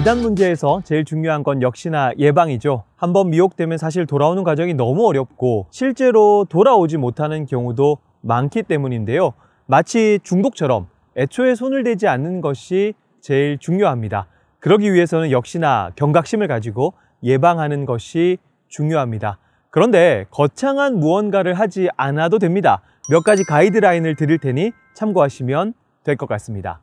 이단 문제에서 제일 중요한 건 역시나 예방이죠. 한번 미혹되면 사실 돌아오는 과정이 너무 어렵고 실제로 돌아오지 못하는 경우도 많기 때문인데요. 마치 중독처럼 애초에 손을 대지 않는 것이 제일 중요합니다. 그러기 위해서는 역시나 경각심을 가지고 예방하는 것이 중요합니다. 그런데 거창한 무언가를 하지 않아도 됩니다. 몇 가지 가이드라인을 드릴 테니 참고하시면 될 것 같습니다.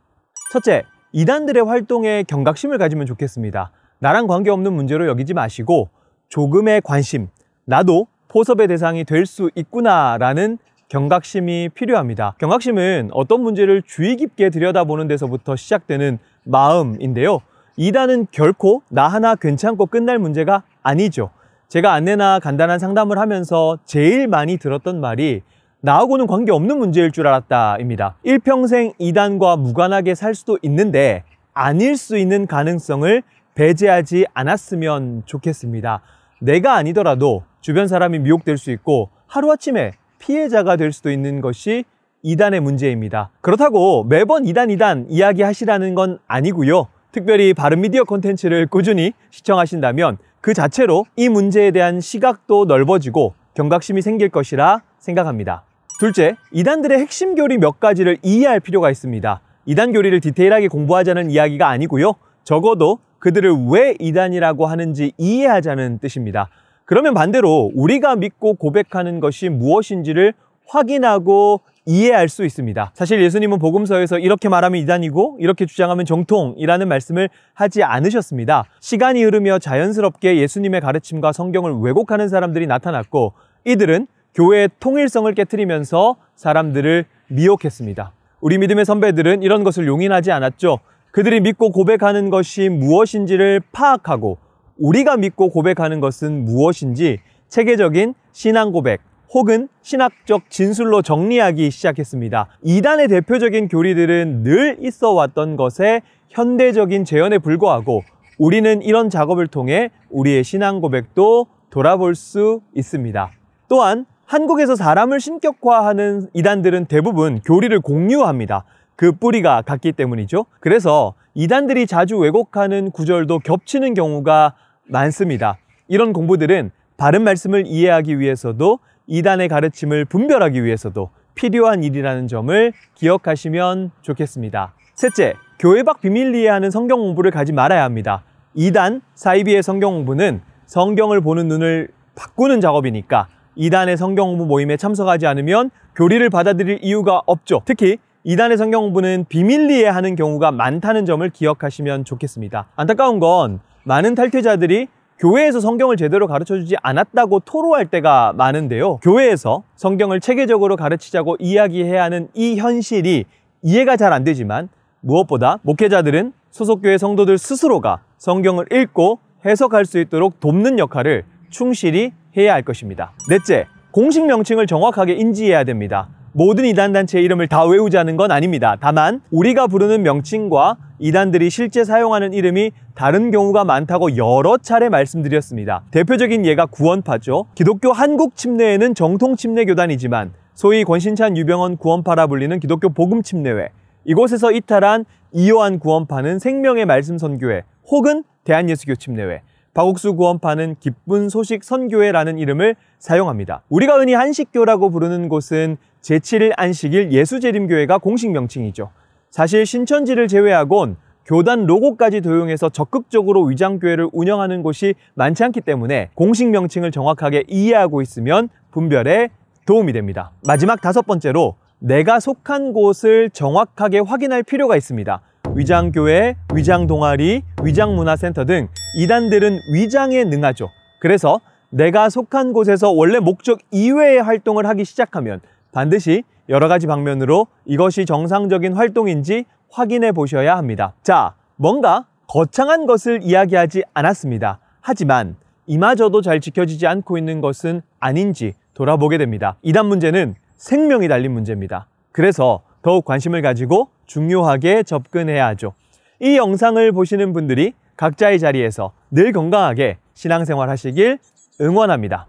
첫째, 이단들의 활동에 경각심을 가지면 좋겠습니다. 나랑 관계없는 문제로 여기지 마시고 조금의 관심, 나도 포섭의 대상이 될 수 있구나라는 경각심이 필요합니다. 경각심은 어떤 문제를 주의 깊게 들여다보는 데서부터 시작되는 마음인데요. 이단은 결코 나 하나 괜찮고 끝날 문제가 아니죠. 제가 안내나 간단한 상담을 하면서 제일 많이 들었던 말이 나하고는 관계없는 문제일 줄 알았다입니다. 일평생 이단과 무관하게 살 수도 있는데 아닐 수 있는 가능성을 배제하지 않았으면 좋겠습니다. 내가 아니더라도 주변 사람이 미혹될 수 있고 하루아침에 피해자가 될 수도 있는 것이 이단의 문제입니다. 그렇다고 매번 이단 이단 이야기하시라는 건 아니고요. 특별히 바른미디어 콘텐츠를 꾸준히 시청하신다면 그 자체로 이 문제에 대한 시각도 넓어지고 경각심이 생길 것이라 생각합니다. 둘째, 이단들의 핵심 교리 몇 가지를 이해할 필요가 있습니다. 이단 교리를 디테일하게 공부하자는 이야기가 아니고요. 적어도 그들을 왜 이단이라고 하는지 이해하자는 뜻입니다. 그러면 반대로 우리가 믿고 고백하는 것이 무엇인지를 확인하고 이해할 수 있습니다. 사실 예수님은 복음서에서 이렇게 말하면 이단이고 이렇게 주장하면 정통이라는 말씀을 하지 않으셨습니다. 시간이 흐르며 자연스럽게 예수님의 가르침과 성경을 왜곡하는 사람들이 나타났고 이들은 교회의 통일성을 깨뜨리면서 사람들을 미혹했습니다. 우리 믿음의 선배들은 이런 것을 용인하지 않았죠. 그들이 믿고 고백하는 것이 무엇인지를 파악하고 우리가 믿고 고백하는 것은 무엇인지 체계적인 신앙 고백 혹은 신학적 진술로 정리하기 시작했습니다. 이단의 대표적인 교리들은 늘 있어 왔던 것에 현대적인 재현에 불과하고 우리는 이런 작업을 통해 우리의 신앙 고백도 돌아볼 수 있습니다. 또한 한국에서 사람을 신격화하는 이단들은 대부분 교리를 공유합니다. 그 뿌리가 같기 때문이죠. 그래서 이단들이 자주 왜곡하는 구절도 겹치는 경우가 많습니다. 이런 공부들은 바른 말씀을 이해하기 위해서도 이단의 가르침을 분별하기 위해서도 필요한 일이라는 점을 기억하시면 좋겠습니다. 셋째, 교회 밖 비밀리에 하는 성경 공부를 가지 말아야 합니다. 이단 사이비의 성경 공부는 성경을 보는 눈을 바꾸는 작업이니까 이단의 성경 공부 모임에 참석하지 않으면 교리를 받아들일 이유가 없죠. 특히 이단의 성경 공부는 비밀리에 하는 경우가 많다는 점을 기억하시면 좋겠습니다. 안타까운 건 많은 탈퇴자들이 교회에서 성경을 제대로 가르쳐주지 않았다고 토로할 때가 많은데요. 교회에서 성경을 체계적으로 가르치자고 이야기해야 하는 이 현실이 이해가 잘 안 되지만 무엇보다 목회자들은 소속교회 성도들 스스로가 성경을 읽고 해석할 수 있도록 돕는 역할을 충실히 해야 할 것입니다. 넷째, 공식 명칭을 정확하게 인지해야 됩니다. 모든 이단단체의 이름을 다 외우자는 건 아닙니다. 다만 우리가 부르는 명칭과 이단들이 실제 사용하는 이름이 다른 경우가 많다고 여러 차례 말씀드렸습니다. 대표적인 예가 구원파죠. 기독교 한국 침례에는 정통 침례교단이지만 소위 권신찬 유병헌 구원파라 불리는 기독교 복음침례회 이곳에서 이탈한 이요한 구원파는 생명의 말씀 선교회 혹은 대한예수교 침례회 박옥수 구원파는 기쁜 소식 선교회라는 이름을 사용합니다. 우리가 흔히 한식교라고 부르는 곳은 제7일 안식일 예수재림교회가 공식 명칭이죠. 사실 신천지를 제외하곤 교단 로고까지 도용해서 적극적으로 위장교회를 운영하는 곳이 많지 않기 때문에 공식 명칭을 정확하게 이해하고 있으면 분별에 도움이 됩니다. 마지막 다섯 번째로 내가 속한 곳을 정확하게 확인할 필요가 있습니다. 위장교회, 위장동아리, 위장문화센터 등 이단들은 위장에 능하죠. 그래서 내가 속한 곳에서 원래 목적 이외의 활동을 하기 시작하면 반드시 여러 가지 방면으로 이것이 정상적인 활동인지 확인해 보셔야 합니다. 자, 뭔가 거창한 것을 이야기하지 않았습니다. 하지만 이마저도 잘 지켜지지 않고 있는 것은 아닌지 돌아보게 됩니다. 이단 문제는 생명이 달린 문제입니다. 그래서 더욱 관심을 가지고 중요하게 접근해야 하죠. 이 영상을 보시는 분들이 각자의 자리에서 늘 건강하게 신앙생활 하시길 응원합니다.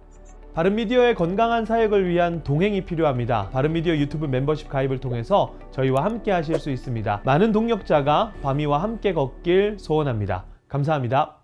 바른미디어의 건강한 사역을 위한 동행이 필요합니다. 바른미디어 유튜브 멤버십 가입을 통해서 저희와 함께 하실 수 있습니다. 많은 동력자가 바미와 함께 걷길 소원합니다. 감사합니다.